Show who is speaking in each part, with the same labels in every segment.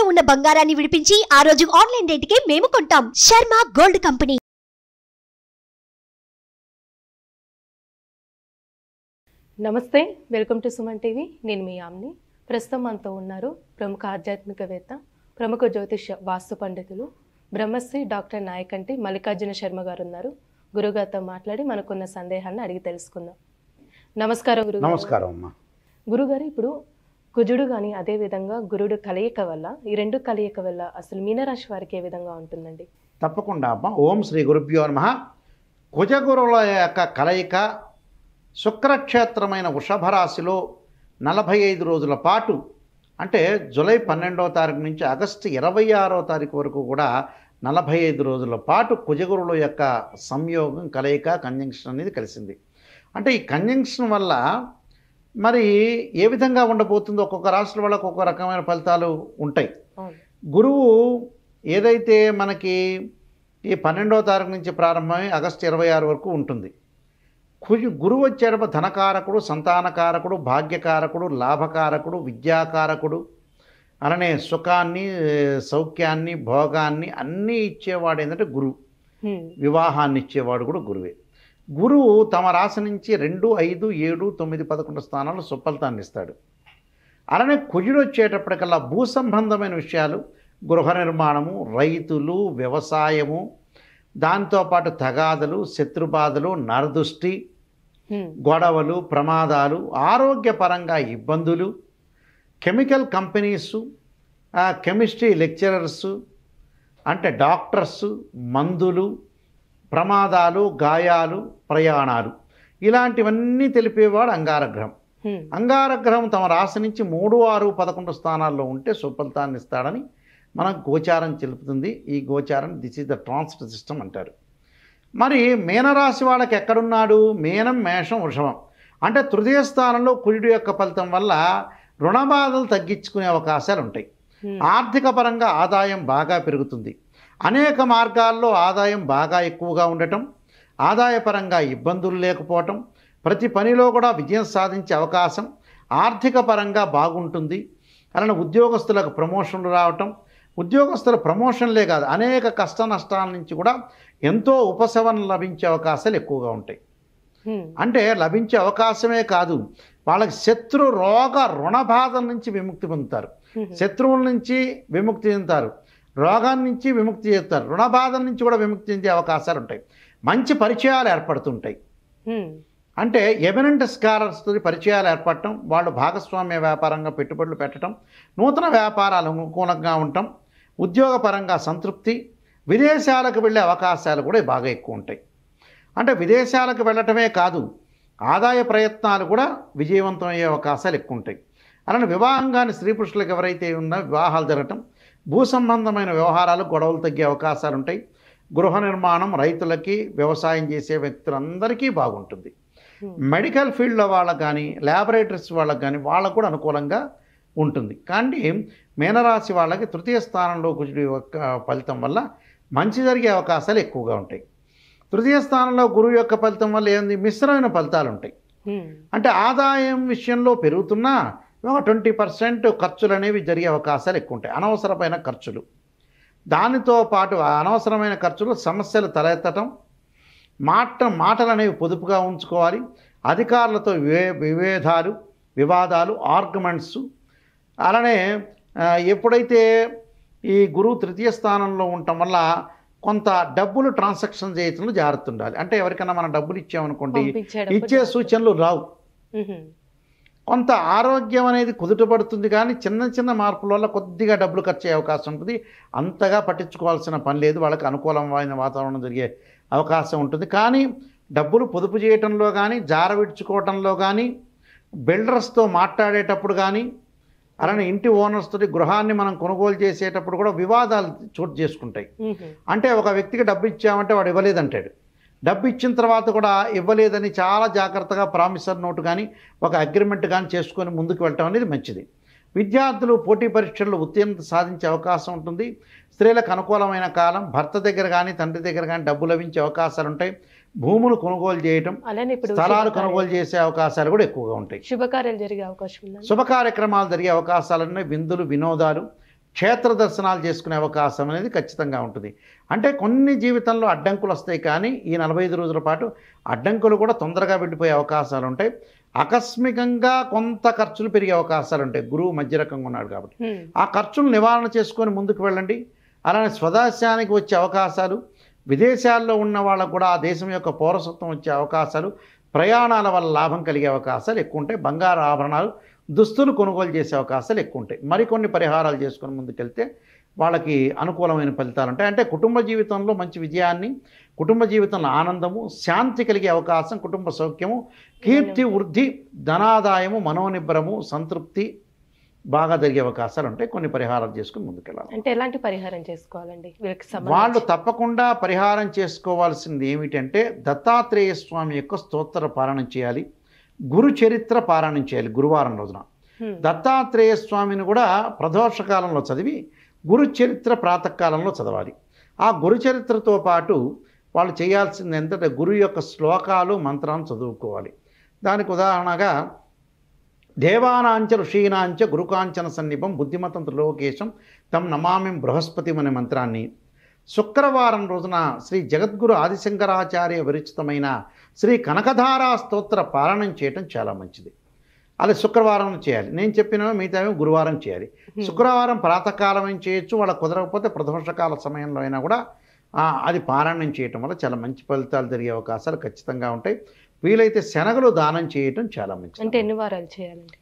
Speaker 1: తాకట్టులో ఉన్న బంగారాన్ని విడిపించి ఆ రోజు ఆన్లైన్ రేటుకే మేము కొంటాం శర్మ గోల్డ్ కంపెనీ నమస్తే వెల్కమ్ టు సుమన్ టీవీ నేను మీ ఆమ్ని ప్రస్తుతం మనతో ఉన్నారు ప్రముఖ ఆధ్యాత్మికవేత్త ప్రముఖ జ్యోతిష వాస్తు పండితులు బ్రహ్మశ్రీ డాక్టర్ నాయకంటి మల్లికార్జున శర్మ గారు ఉన్నారు గురుగారితో మాట్లాడి మనకున్న సందేహాన్ని అడిగి తెలుసుకుందాం నమస్కారం గురు నమస్కారం అమ్మా గురుగారు ఇప్పుడు కుజుడు కానీ అదేవిధంగా గురుడు కలయిక వల్ల ఈ రెండు కలయిక వల్ల అసలు మీనరాశి వారికి ఏ విధంగా ఉంటుందండి
Speaker 2: తప్పకుండా అమ్మ ఓం శ్రీ గురుభ్యో నమ కుజగురుల యొక్క కలయిక శుక్రక్షేత్రమైన వృషభరాశిలో నలభై ఐదు రోజుల పాటు అంటే జూలై పన్నెండవ తారీఖు నుంచి ఆగస్టు ఇరవై ఆరో తారీఖు వరకు కూడా నలభై ఐదు రోజుల పాటు కుజగురుల యొక్క సంయోగం కలయిక కంజంక్షన్ అనేది కలిసింది అంటే ఈ కన్జంక్షన్ వల్ల మరి ఏ విధంగా ఉండబోతుందో ఒక్కొక్క రాష్ట్రం వల్ల ఒక్కొక్క రకమైన ఫలితాలు ఉంటాయి గురువు ఏదైతే మనకి ఈ పన్నెండవ తారీఖు నుంచి ప్రారంభమై ఆగస్టు ఇరవై ఆరు వరకు ఉంటుంది కుజు గురువు వచ్చేటప్పుడు ధనకారకుడు సంతానకారకుడు భాగ్యకారకుడు లాభకారకుడు విద్యాకారకుడు అలానే సుఖాన్ని సౌఖ్యాన్ని భోగాన్ని అన్నీ ఇచ్చేవాడు ఏంటంటే గురువు వివాహాన్ని ఇచ్చేవాడు కూడా గురువే గురువు తమ రాశి నుంచి రెండు ఐదు ఏడు తొమ్మిది పదకొండు స్థానాలు సుఫలితాన్ని ఇస్తాడు అలానే కుజుడు వచ్చేటప్పటికల్లా భూ సంబంధమైన విషయాలు గృహ నిర్మాణము రైతులు వ్యవసాయము దాంతోపాటు తగాదలు శత్రుబాధలు నరదృష్టి గొడవలు ప్రమాదాలు ఆరోగ్యపరంగా ఇబ్బందులు కెమికల్ కంపెనీసు కెమిస్ట్రీ లెక్చరర్సు అంటే డాక్టర్సు మందులు ప్రమాదాలు గాయాలు ప్రయాణాలు ఇలాంటివన్నీ తెలిపేవాడు అంగారగ్రహం అంగారగ్రహం తమ రాశి నుంచి మూడు ఆరు పదకొండు స్థానాల్లో ఉంటే సుఫలితాన్ని ఇస్తాడని మనం గోచారం చెలుపుతుంది ఈ గోచారం this is the transfer system అంటారు మరి మీనరాశి వాళ్ళకి ఎక్కడున్నాడు మీనం మేషం వృషభం అంటే తృతీయ స్థానంలో కుజుడు యొక్క ఫలితం వల్ల రుణ బాధలు తగ్గించుకునే అవకాశాలు ఉంటాయి ఆర్థిక పరంగా ఆదాయం బాగా పెరుగుతుంది అనేక మార్గాల్లో ఆదాయం బాగా ఎక్కువగా ఉండటం ఆదాయపరంగా ఇబ్బందులు లేకపోవటం ప్రతి పనిలో కూడా విజయం సాధించే అవకాశం ఆర్థిక పరంగా బాగుంటుంది అలానే ఉద్యోగస్తులకు ప్రమోషన్లు రావటం ఉద్యోగస్తుల ప్రమోషన్లే కాదు అనేక కష్ట నష్టాల నుంచి కూడా ఎంతో ఉపశమనం లభించే అవకాశాలు ఎక్కువగా ఉంటాయి అంటే లభించే అవకాశమే కాదు వాళ్ళకి శత్రు రోగ రుణ బాధల నుంచి విముక్తి పొందుతారు శత్రువుల నుంచి విముక్తి చెందుతారు రోగాన్ని నుంచి విముక్తి చేస్తారు రుణ బాధ నుంచి కూడా విముక్తి చెందే అవకాశాలు ఉంటాయి మంచి పరిచయాలు ఏర్పడుతుంటాయి అంటే ఎమినెంట్ స్కాలర్స్తో పరిచయాలు ఏర్పడటం వాళ్ళు భాగస్వామ్య వ్యాపారంగా పెట్టుబడులు పెట్టడం నూతన వ్యాపారాలు అనుకూలంగా ఉండటం ఉద్యోగపరంగా సంతృప్తి విదేశాలకు వెళ్ళే అవకాశాలు కూడా బాగా ఎక్కువ ఉంటాయి అంటే విదేశాలకు వెళ్ళటమే కాదు ఆదాయ ప్రయత్నాలు కూడా విజయవంతమయ్యే అవకాశాలు ఎక్కువ ఉంటాయి అలానే వివాహంగానే స్త్రీ పురుషులకు ఎవరైతే ఉన్నా వివాహాలు జరగటం భూ సంబంధమైన వ్యవహారాలు గొడవలు తగ్గే అవకాశాలు ఉంటాయి గృహ నిర్మాణం రైతులకి వ్యవసాయం చేసే వ్యక్తులందరికీ బాగుంటుంది మెడికల్ ఫీల్డ్లో వాళ్ళకు కానీ ల్యాబొరేటరీస్ వాళ్ళకి కానీ వాళ్ళకు కూడా అనుకూలంగా ఉంటుంది కానీ మీనరాశి వాళ్ళకి తృతీయ స్థానంలో కుజుడి యొక్క ఫలితం వల్ల మంచి జరిగే అవకాశాలు ఎక్కువగా ఉంటాయి తృతీయ స్థానంలో గురువు యొక్క ఫలితం వల్ల ఏంది మిశ్రమైన ఫలితాలు ఉంటాయి అంటే ఆదాయం విషయంలో పెరుగుతున్నా ట్వంటీ పర్సెంట్ ఖర్చులు అనేవి జరిగే అవకాశాలు ఎక్కువ ఉంటాయి అనవసరమైన ఖర్చులు దానితో పాటు అనవసరమైన ఖర్చులు సమస్యలు తలెత్తటం మాట మాటలు అనేవి పొదుపుగా ఉంచుకోవాలి అధికారులతో వివే విభేదాలు వివాదాలు ఆర్గ్యుమెంట్స్ అలానే ఎప్పుడైతే ఈ గురువు తృతీయ స్థానంలో ఉండటం వల్ల కొంత డబ్బులు ట్రాన్సాక్షన్ చేయటంలో జాగ్రత్త ఉండాలి అంటే ఎవరికైనా మనం డబ్బులు ఇచ్చామనుకోండి ఇచ్చే సూచనలు రావు కొంత ఆరోగ్యం అనేది కుదుటపడుతుంది కానీ చిన్న చిన్న మార్పుల వల్ల కొద్దిగా డబ్బులు ఖర్చు అయ్యే అవకాశం ఉంటుంది అంతగా పట్టించుకోవాల్సిన పని లేదు వాళ్ళకి అనుకూలమైన వాతావరణం జరిగే అవకాశం ఉంటుంది కానీ డబ్బులు పొదుపు చేయటంలో కానీ జార విడుచుకోవటంలో కానీ బిల్డర్స్తో మాట్లాడేటప్పుడు కానీ అలానే ఇంటి ఓనర్స్తో గృహాన్ని మనం కొనుగోలు చేసేటప్పుడు కూడా వివాదాలు చోటు చేసుకుంటాయి అంటే ఒక వ్యక్తికి డబ్బు ఇచ్చామంటే వాడు ఇవ్వలేదంటాడు డబ్బు ఇచ్చిన తర్వాత కూడా ఇవ్వలేదని చాలా జాగ్రత్తగా ప్రామిసర్ నోటు కానీ ఒక అగ్రిమెంట్ కానీ చేసుకొని ముందుకు వెళ్ళటం అనేది మంచిది విద్యార్థులు పోటీ పరీక్షల్లో ఉత్తీర్ణత సాధించే అవకాశం ఉంటుంది స్త్రీలకు అనుకూలమైన కాలం భర్త దగ్గర కానీ తండ్రి దగ్గర కానీ డబ్బు లభించే అవకాశాలు ఉంటాయి భూములు కొనుగోలు చేయటం
Speaker 1: స్థలాలు కొనుగోలు
Speaker 2: చేసే అవకాశాలు కూడా ఎక్కువగా ఉంటాయి
Speaker 1: శుభకార్యాలు జరిగే అవకాశం
Speaker 2: శుభ కార్యక్రమాలు జరిగే అవకాశాలు ఉన్నాయి విందులు వినోదాలు క్షేత్ర దర్శనాలు చేసుకునే అవకాశం అనేది ఖచ్చితంగా ఉంటుంది అంటే కొన్ని జీవితంలో అడ్డంకులు వస్తాయి కానీ ఈ నలభై ఐదు రోజుల పాటు అడ్డంకులు కూడా తొందరగా వెళ్ళిపోయే అవకాశాలు ఉంటాయి ఆకస్మికంగా కొంత ఖర్చులు పెరిగే అవకాశాలు ఉంటాయి గురువు మధ్య రకంగా ఉన్నాడు కాబట్టి ఆ ఖర్చులు నివారణ చేసుకొని ముందుకు వెళ్ళండి అలానే స్వదేశానికి వచ్చే అవకాశాలు విదేశాల్లో ఉన్న వాళ్ళకు కూడా ఆ దేశం యొక్క పౌరసత్వం వచ్చే అవకాశాలు ప్రయాణాల వల్ల లాభం కలిగే అవకాశాలు ఎక్కువ ఉంటాయి బంగారు ఆభరణాలు దుస్తులు కొనుగోలు చేసే అవకాశాలు ఎక్కువ ఉంటాయి మరికొన్ని పరిహారాలు చేసుకుని ముందుకెళ్తే వాళ్ళకి అనుకూలమైన ఫలితాలు ఉంటాయి అంటే కుటుంబ జీవితంలో మంచి విజయాన్ని కుటుంబ జీవితంలో ఆనందము శాంతి కలిగే అవకాశం కుటుంబ సౌఖ్యము కీర్తి వృద్ధి ధనాదాయము మనోనిబ్రము సంతృప్తి బాగా జరిగే అవకాశాలు ఉంటాయి కొన్ని పరిహారాలు చేసుకుని ముందుకెళ్ళాలి
Speaker 1: అంటే ఎలాంటి పరిహారం చేసుకోవాలండి వాళ్ళు
Speaker 2: తప్పకుండా పరిహారం చేసుకోవాల్సింది ఏమిటంటే దత్తాత్రేయ స్వామి యొక్క స్తోత్ర పాలన చేయాలి గురు చరిత్ర పారాయణం చేయాలి గురువారం రోజున దత్తాత్రేయ స్వామిని కూడా ప్రదోషకాలంలో చదివి గురు చరిత్ర ప్రాతకాలంలో చదవాలి ఆ గురు చరిత్రతో పాటు వాళ్ళు చేయాల్సింది ఏంటంటే గురు యొక్క శ్లోకాలు మంత్రాలు చదువుకోవాలి దానికి ఉదాహరణగా దేవానాంచ ఋషీనాంచ గురుకాంచన సన్నిపం బుద్ధిమతం లోకేశం తమ్ నమామిం బృహస్పతి అనే మంత్రాన్ని శుక్రవారం రోజున శ్రీ జగద్గురు ఆదిశంకరాచార్య విరచితమైన శ్రీ కనకధారా స్తోత్ర పారాయణం చేయటం చాలా మంచిది అలా శుక్రవారం చేయాలి నేను చెప్పిన మిగతా గురువారం చేయాలి శుక్రవారం ప్రాతకాలం చేయొచ్చు వాళ్ళ కుదరకపోతే ప్రదోషకాల సమయంలో అయినా కూడా అది పారాయణం చేయటం వల్ల చాలా మంచి ఫలితాలు జరిగే అవకాశాలు ఖచ్చితంగా ఉంటాయి వీలైతే శనగలు దానం చేయటం చాలా మంచిది
Speaker 1: అంటే ఎన్ని వారాలు చేయాలండి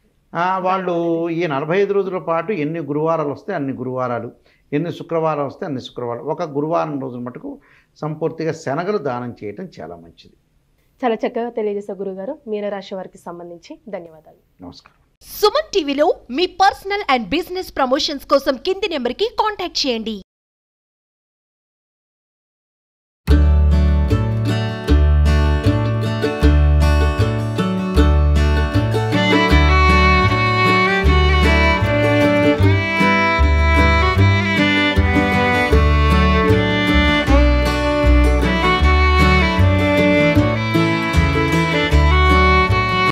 Speaker 2: వాళ్ళు ఈ నలభై ఐదు రోజుల పాటు ఎన్ని గురువారాలు వస్తే అన్ని గురువారాలు ఎన్ని శుక్రవారాలు వస్తే అన్ని శుక్రవారాలు ఒక గురువారం రోజుల మటుకు సంపూర్తిగా శనగలు దానం చేయటం చాలా మంచిది
Speaker 1: చాలా చక్కగా తెలియజేసే గురుగారు రాశి వారికి సంబంధించి ధన్యవాదాలు నమస్కారం సుమన్ టీవీలో మీ పర్సనల్ అండ్ బిజినెస్ ప్రమోషన్స్ కోసం కింది నెంబర్కి కాంటాక్ట్ చేయండి